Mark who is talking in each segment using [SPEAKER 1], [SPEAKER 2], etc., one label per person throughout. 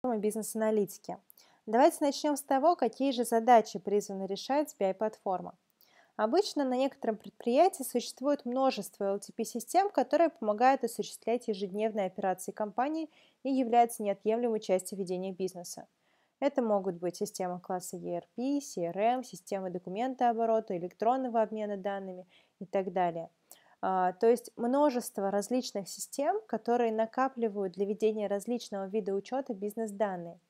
[SPEAKER 1] платформы бизнес-аналитики. Давайте начнем с того, какие же задачи призваны решать BI-платформа. Обычно на некотором предприятии существует множество LTP-систем, которые помогают осуществлять ежедневные операции компании и являются неотъемлемой частью ведения бизнеса. Это могут быть системы класса ERP, CRM, системы документа оборота, электронного обмена данными и так далее – а, то есть множество различных систем, которые накапливают для ведения различного вида учета бизнес-данные.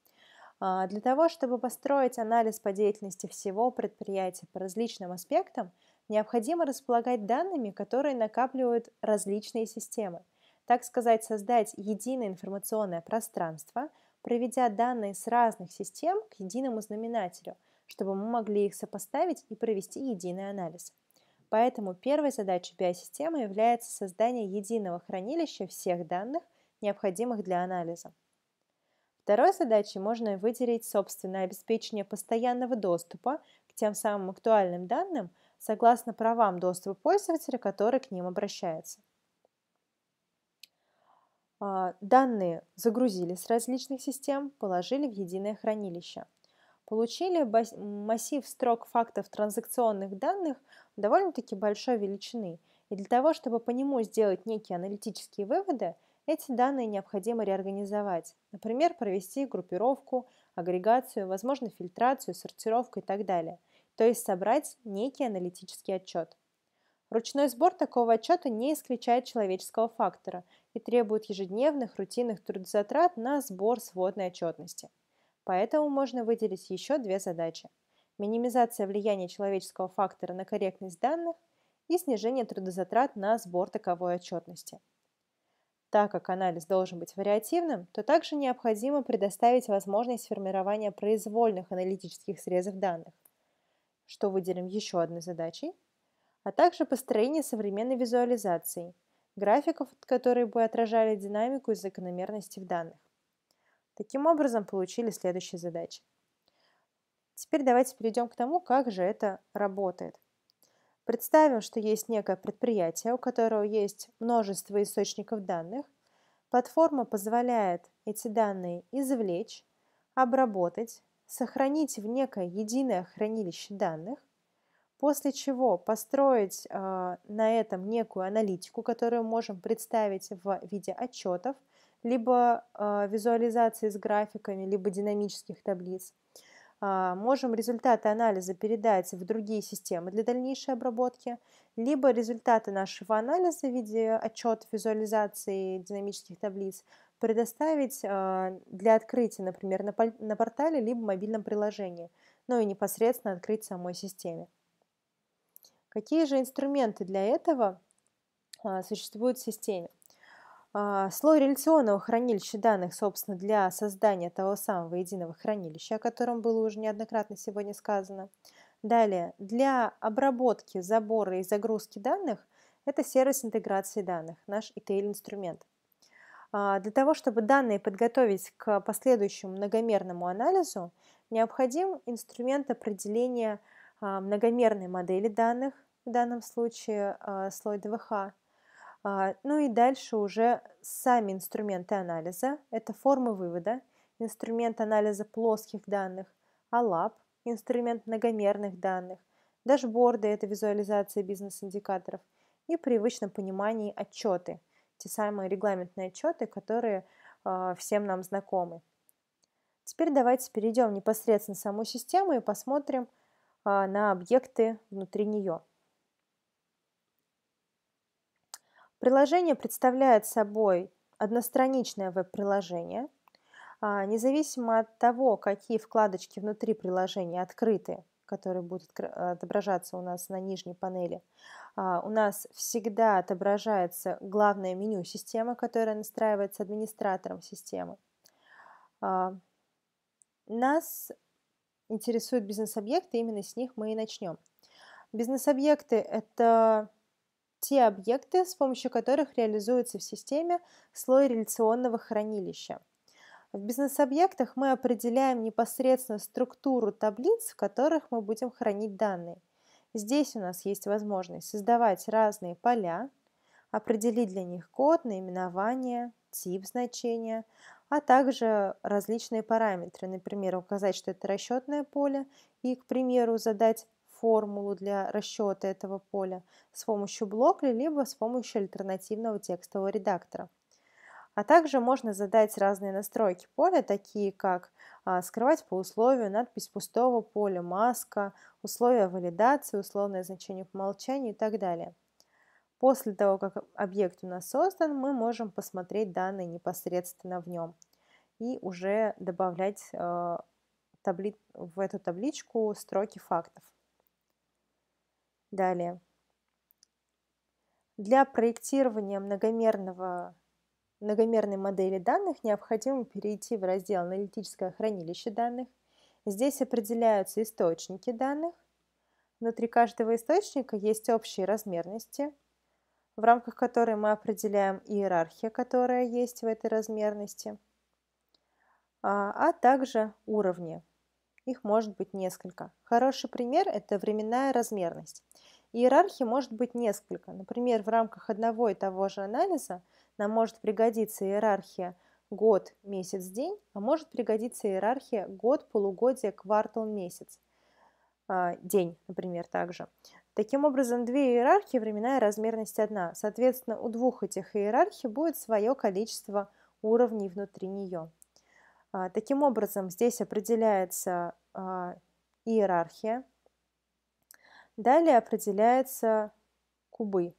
[SPEAKER 1] А, для того, чтобы построить анализ по деятельности всего предприятия по различным аспектам, необходимо располагать данными, которые накапливают различные системы. Так сказать, создать единое информационное пространство, проведя данные с разных систем к единому знаменателю, чтобы мы могли их сопоставить и провести единый анализ. Поэтому первой задачей биосистемы является создание единого хранилища всех данных, необходимых для анализа. Второй задачей можно выделить собственное обеспечение постоянного доступа к тем самым актуальным данным согласно правам доступа пользователя, который к ним обращается. А, данные загрузили с различных систем, положили в единое хранилище – получили массив строк фактов транзакционных данных довольно-таки большой величины. И для того, чтобы по нему сделать некие аналитические выводы, эти данные необходимо реорганизовать. Например, провести группировку, агрегацию, возможно, фильтрацию, сортировку и так далее. То есть собрать некий аналитический отчет. Ручной сбор такого отчета не исключает человеческого фактора и требует ежедневных рутинных трудозатрат на сбор сводной отчетности. Поэтому можно выделить еще две задачи. Минимизация влияния человеческого фактора на корректность данных и снижение трудозатрат на сбор таковой отчетности. Так как анализ должен быть вариативным, то также необходимо предоставить возможность формирования произвольных аналитических срезов данных, что выделим еще одной задачей, а также построение современной визуализации, графиков, которые бы отражали динамику и закономерности в данных. Таким образом, получили следующие задачи. Теперь давайте перейдем к тому, как же это работает. Представим, что есть некое предприятие, у которого есть множество источников данных. Платформа позволяет эти данные извлечь, обработать, сохранить в некое единое хранилище данных, после чего построить э, на этом некую аналитику, которую можем представить в виде отчетов, либо э, визуализации с графиками, либо динамических таблиц. Э, можем результаты анализа передать в другие системы для дальнейшей обработки, либо результаты нашего анализа в виде отчета, визуализации динамических таблиц предоставить э, для открытия, например, на, на портале либо мобильном приложении, ну и непосредственно открыть самой системе. Какие же инструменты для этого а, существуют в системе? А, слой реляционного хранилища данных, собственно, для создания того самого единого хранилища, о котором было уже неоднократно сегодня сказано. Далее, для обработки, забора и загрузки данных – это сервис интеграции данных, наш ETL-инструмент. А, для того, чтобы данные подготовить к последующему многомерному анализу, необходим инструмент определения а, многомерной модели данных, в данном случае слой ДВХ, а, ну и дальше уже сами инструменты анализа. Это формы вывода, инструмент анализа плоских данных, АЛАП, инструмент многомерных данных, дашборды – это визуализация бизнес-индикаторов, и в привычном понимании отчеты, те самые регламентные отчеты, которые а, всем нам знакомы. Теперь давайте перейдем непосредственно в саму систему и посмотрим а, на объекты внутри нее. Приложение представляет собой одностраничное веб-приложение, а, независимо от того, какие вкладочки внутри приложения открыты, которые будут а, отображаться у нас на нижней панели, а, у нас всегда отображается главное меню системы, которое настраивается администратором системы. Нас интересуют бизнес-объекты, именно с них мы и начнем. Бизнес-объекты – это те объекты, с помощью которых реализуется в системе слой реляционного хранилища. В бизнес-объектах мы определяем непосредственно структуру таблиц, в которых мы будем хранить данные. Здесь у нас есть возможность создавать разные поля, определить для них код, наименование, тип значения, а также различные параметры. Например, указать, что это расчетное поле и, к примеру, задать формулу для расчета этого поля с помощью Блокли, либо с помощью альтернативного текстового редактора. А также можно задать разные настройки поля, такие как а, скрывать по условию, надпись пустого поля, маска, условия валидации, условное значение по умолчанию и так далее. После того, как объект у нас создан, мы можем посмотреть данные непосредственно в нем и уже добавлять а, в эту табличку строки фактов. Далее. Для проектирования многомерного, многомерной модели данных необходимо перейти в раздел «Аналитическое хранилище данных». Здесь определяются источники данных. Внутри каждого источника есть общие размерности, в рамках которой мы определяем иерархию, которая есть в этой размерности, а, а также уровни – их может быть несколько. Хороший пример – это временная размерность. Иерархии может быть несколько. Например, в рамках одного и того же анализа нам может пригодиться иерархия год, месяц, день, а может пригодиться иерархия год, полугодие, квартал, месяц, а, день, например, также. Таким образом, две иерархии, временная размерность одна. Соответственно, у двух этих иерархий будет свое количество уровней внутри нее. А, таким образом, здесь определяется а, иерархия. Далее определяются кубы.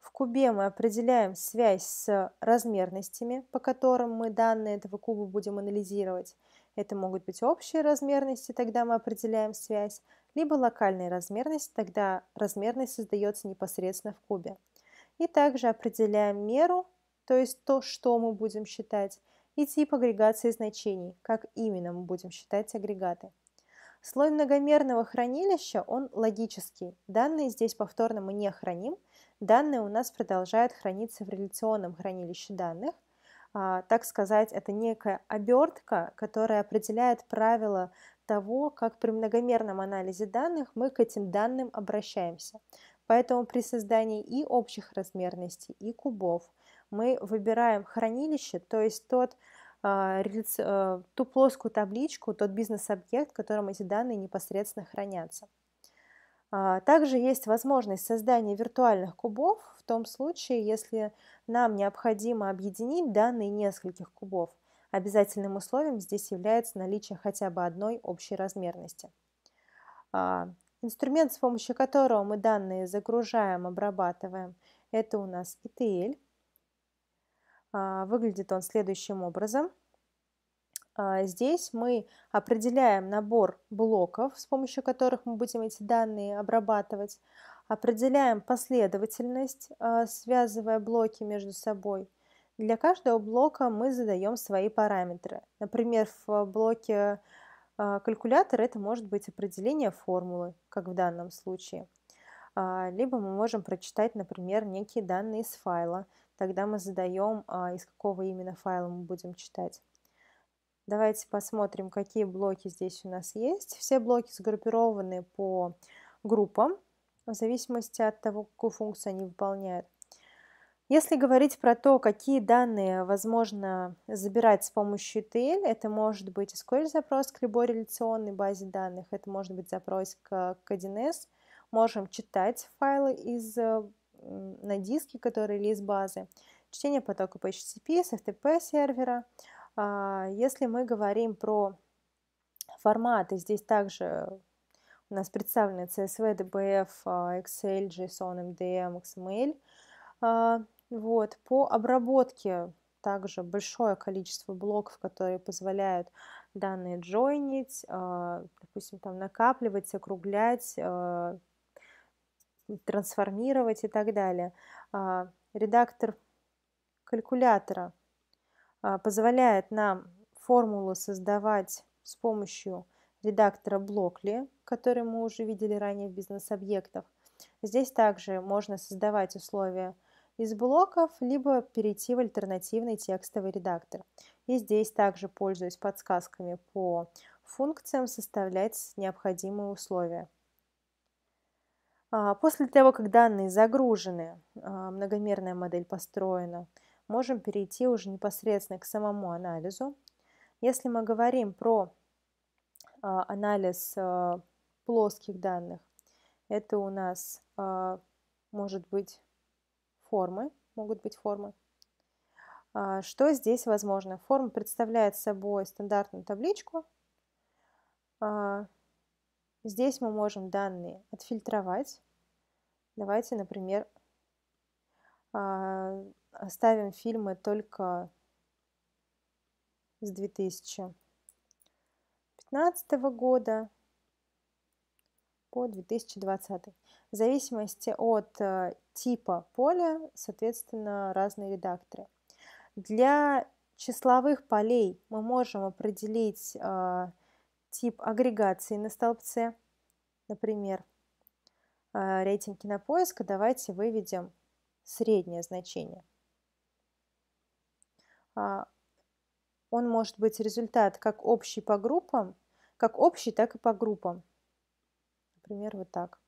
[SPEAKER 1] В кубе мы определяем связь с размерностями, по которым мы данные этого куба будем анализировать. Это могут быть общие размерности, тогда мы определяем связь, либо локальные размерности, тогда размерность создается непосредственно в кубе. И также определяем меру, то есть то, что мы будем считать, и тип агрегации значений, как именно мы будем считать агрегаты. Слой многомерного хранилища, он логический. Данные здесь повторно мы не храним. Данные у нас продолжают храниться в реляционном хранилище данных. А, так сказать, это некая обертка, которая определяет правила того, как при многомерном анализе данных мы к этим данным обращаемся. Поэтому при создании и общих размерностей, и кубов, мы выбираем хранилище, то есть тот, а, а, ту плоскую табличку, тот бизнес-объект, в котором эти данные непосредственно хранятся. А, также есть возможность создания виртуальных кубов в том случае, если нам необходимо объединить данные нескольких кубов. Обязательным условием здесь является наличие хотя бы одной общей размерности. Инструмент, с помощью которого мы данные загружаем, обрабатываем, это у нас ETL. А, выглядит он следующим образом. А, здесь мы определяем набор блоков, с помощью которых мы будем эти данные обрабатывать. Определяем последовательность, а, связывая блоки между собой. Для каждого блока мы задаем свои параметры. Например, в блоке калькулятор это может быть определение формулы, как в данном случае. Либо мы можем прочитать, например, некие данные из файла – тогда мы задаем, а, из какого именно файла мы будем читать. Давайте посмотрим, какие блоки здесь у нас есть. Все блоки сгруппированы по группам, в зависимости от того, какую функцию они выполняют. Если говорить про то, какие данные возможно забирать с помощью ETL, это может быть SQL-запрос к любой реляционной базе данных, это может быть запрос к 1С. Можем читать файлы из э, на диске, который релиз базы, чтение потока по HTTP с FTP сервера. А, если мы говорим про форматы, здесь также у нас представлены CSV, DBF, а, Excel, JSON, MDM, XML. А, вот. По обработке также большое количество блоков, которые позволяют данные джойнить, допустим, там накапливать, округлять, трансформировать и так далее. А, редактор калькулятора а, позволяет нам формулу создавать с помощью редактора Блокли, который мы уже видели ранее в бизнес-объектах. Здесь также можно создавать условия из блоков, либо перейти в альтернативный текстовый редактор. И здесь также, пользуясь подсказками по функциям, составлять необходимые условия. А, после того, как данные загружены, а, многомерная модель построена, можем перейти уже непосредственно к самому анализу. Если мы говорим про а, анализ плоских данных, это у нас может быть формы, могут быть формы. Что здесь возможно? Форма представляет собой стандартную табличку. Здесь мы можем данные отфильтровать Давайте, например, а, оставим фильмы только с 2015 года по 2020. В зависимости от э, типа поля, соответственно, разные редакторы. Для числовых полей мы можем определить э, тип агрегации на столбце, например, а, рейтинг кинопоиска, давайте выведем среднее значение. А, он может быть результат как общий по группам, как общий, так и по группам. Например, вот так.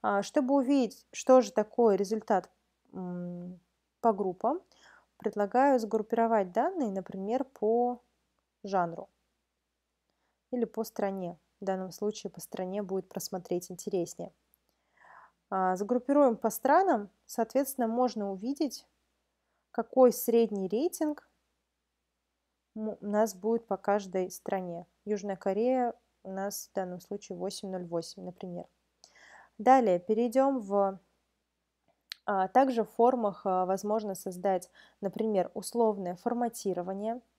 [SPEAKER 1] А, чтобы увидеть, что же такое результат по группам, предлагаю сгруппировать данные, например, по жанру или по стране. В данном случае по стране будет просмотреть интереснее. А, загруппируем по странам, соответственно, можно увидеть, какой средний рейтинг у нас будет по каждой стране. Южная Корея у нас в данном случае 8.08, например. Далее перейдем в... А, также в формах а, возможно создать, например, условное форматирование –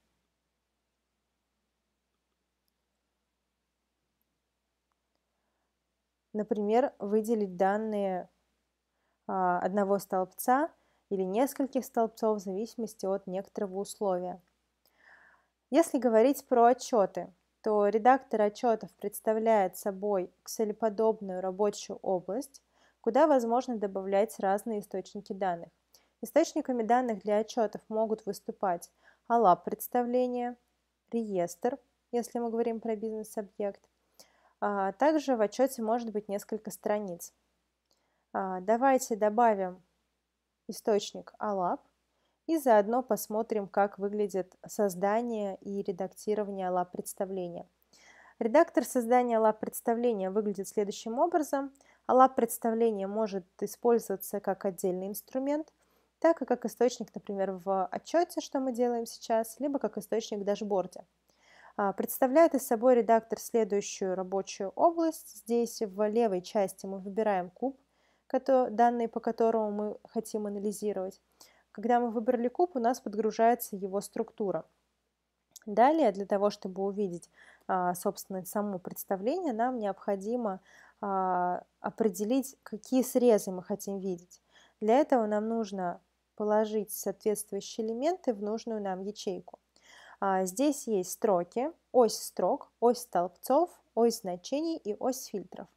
[SPEAKER 1] Например, выделить данные а, одного столбца или нескольких столбцов в зависимости от некоторого условия. Если говорить про отчеты, то редактор отчетов представляет собой excel рабочую область, куда возможно добавлять разные источники данных. Источниками данных для отчетов могут выступать АЛАП представления, реестр, если мы говорим про бизнес-объект, а, также в отчете может быть несколько страниц. А, давайте добавим источник ALAP и заодно посмотрим, как выглядит создание и редактирование ALAP представления. Редактор создания ALAP представления выглядит следующим образом. ALAP представление может использоваться как отдельный инструмент, так и как источник, например, в отчете, что мы делаем сейчас, либо как источник в дашборде. А, представляет из собой редактор следующую рабочую область. Здесь в левой части мы выбираем куб, данные по которому мы хотим анализировать. Когда мы выбрали куб, у нас подгружается его структура. Далее, для того, чтобы увидеть, а, собственно, само представление, нам необходимо а, определить, какие срезы мы хотим видеть. Для этого нам нужно положить соответствующие элементы в нужную нам ячейку. А, здесь есть строки, ось строк, ось столбцов, ось значений и ось фильтров.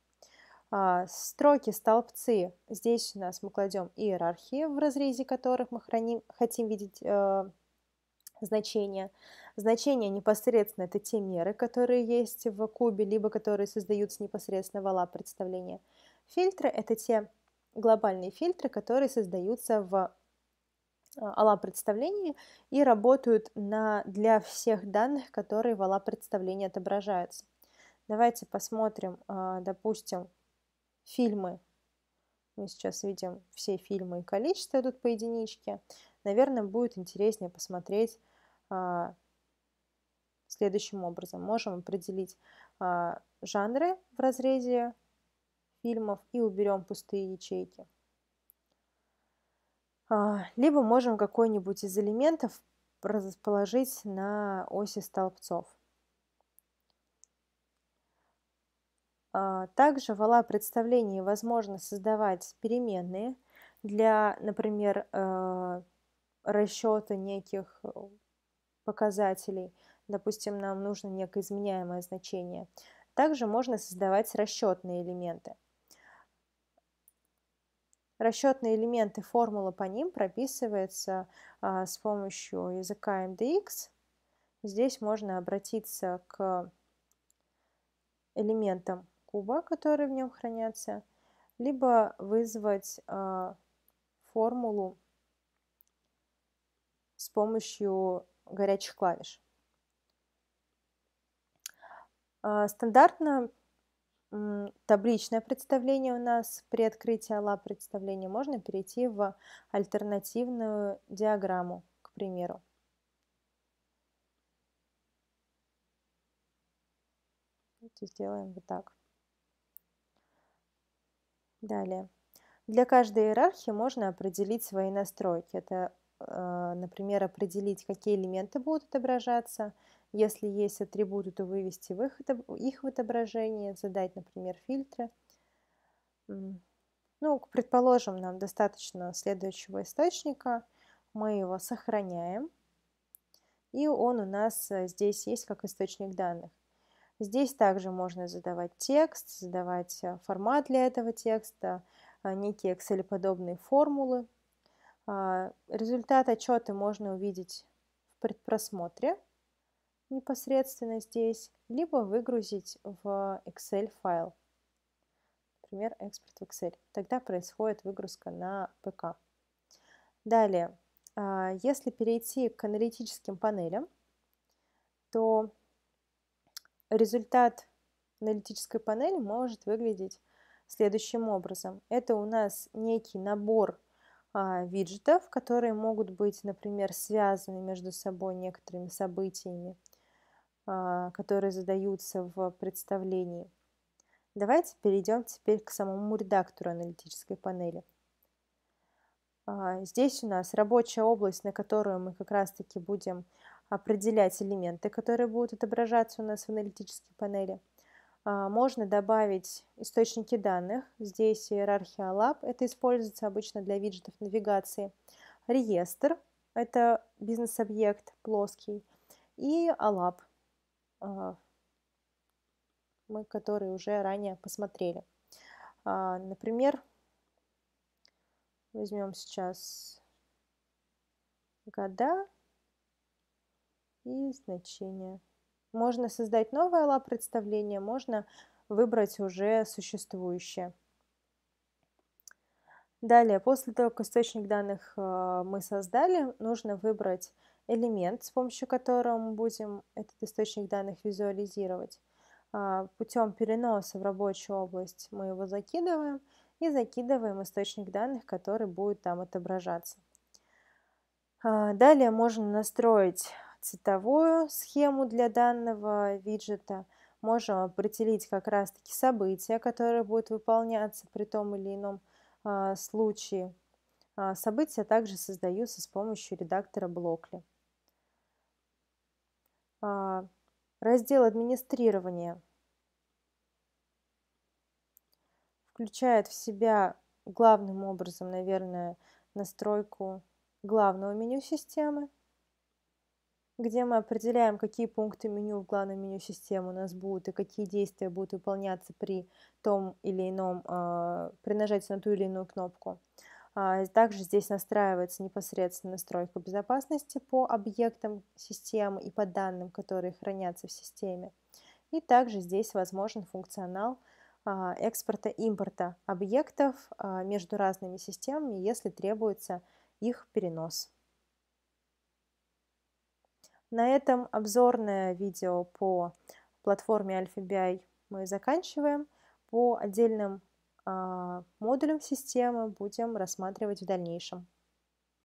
[SPEAKER 1] А, строки, столбцы, здесь у нас мы кладем иерархии, в разрезе которых мы храним, хотим видеть э, значения. Значения непосредственно это те меры, которые есть в кубе, либо которые создаются непосредственно вала представления. Фильтры это те глобальные фильтры, которые создаются в а, Алла представления и работают на, для всех данных, которые в Алла представления отображаются. Давайте посмотрим, а, допустим, фильмы. Мы сейчас видим все фильмы и количество идут по единичке. Наверное, будет интереснее посмотреть а, следующим образом. Можем определить жанры в разрезе фильмов и уберем пустые ячейки. А, либо можем какой-нибудь из элементов расположить на оси столбцов. А, также в Алла представлении возможно создавать переменные для, например, э, расчета неких э, показателей. Допустим, нам нужно некое изменяемое значение. Также можно создавать расчетные элементы – Расчетные элементы, формулы по ним прописывается а, с помощью языка MDX. Здесь можно обратиться к элементам куба, которые в нем хранятся, либо вызвать а, формулу с помощью горячих клавиш. А, стандартно табличное представление у нас при открытии АЛА представления можно перейти в альтернативную диаграмму, к примеру. сделаем вот так. Далее. Для каждой иерархии можно определить свои настройки. Это, э, например, определить, какие элементы будут отображаться – если есть атрибуты, то вывести их, их в отображение, задать, например, фильтры. Ну, предположим, нам достаточно следующего источника, мы его сохраняем, и он у нас э, здесь есть как источник данных. Здесь также можно задавать текст, задавать э, формат для этого текста, э, некие Excel-подобные формулы. А, результат отчета можно увидеть в предпросмотре непосредственно здесь, либо выгрузить в Excel файл, например, экспорт в Excel. Тогда происходит выгрузка на ПК. Далее, а, если перейти к аналитическим панелям, то результат аналитической панели может выглядеть следующим образом. Это у нас некий набор а, виджетов, которые могут быть, например, связаны между собой некоторыми событиями. А, которые задаются в представлении. Давайте перейдем теперь к самому редактору аналитической панели. А, здесь у нас рабочая область, на которую мы как раз-таки будем определять элементы, которые будут отображаться у нас в аналитической панели. А, можно добавить источники данных. Здесь иерархия лаб. Это используется обычно для виджетов навигации. Реестр. Это бизнес-объект плоский. И алаб а, мы которые уже ранее посмотрели. А, например, возьмем сейчас года и значение. Можно создать новое ла представление, можно выбрать уже существующее. Далее, после того, как источник данных а, мы создали, нужно выбрать элемент, с помощью которого мы будем этот источник данных визуализировать. А, путем переноса в рабочую область мы его закидываем и закидываем источник данных, который будет там отображаться. А, далее можно настроить цветовую схему для данного виджета. Можем определить как раз-таки события, которые будут выполняться при том или ином а, случае. События также создаются с помощью редактора Блокли. А, раздел администрирования включает в себя главным образом, наверное, настройку главного меню системы, где мы определяем, какие пункты меню в главном меню системы у нас будут и какие действия будут выполняться при том или ином, а, при нажатии на ту или иную кнопку. А, также здесь настраивается непосредственно настройка безопасности по объектам системы и по данным, которые хранятся в системе. И также здесь возможен функционал а, экспорта-импорта объектов а, между разными системами, если требуется их перенос. На этом обзорное видео по платформе AlphaBI мы заканчиваем. По отдельным а, модулем системы будем рассматривать в дальнейшем.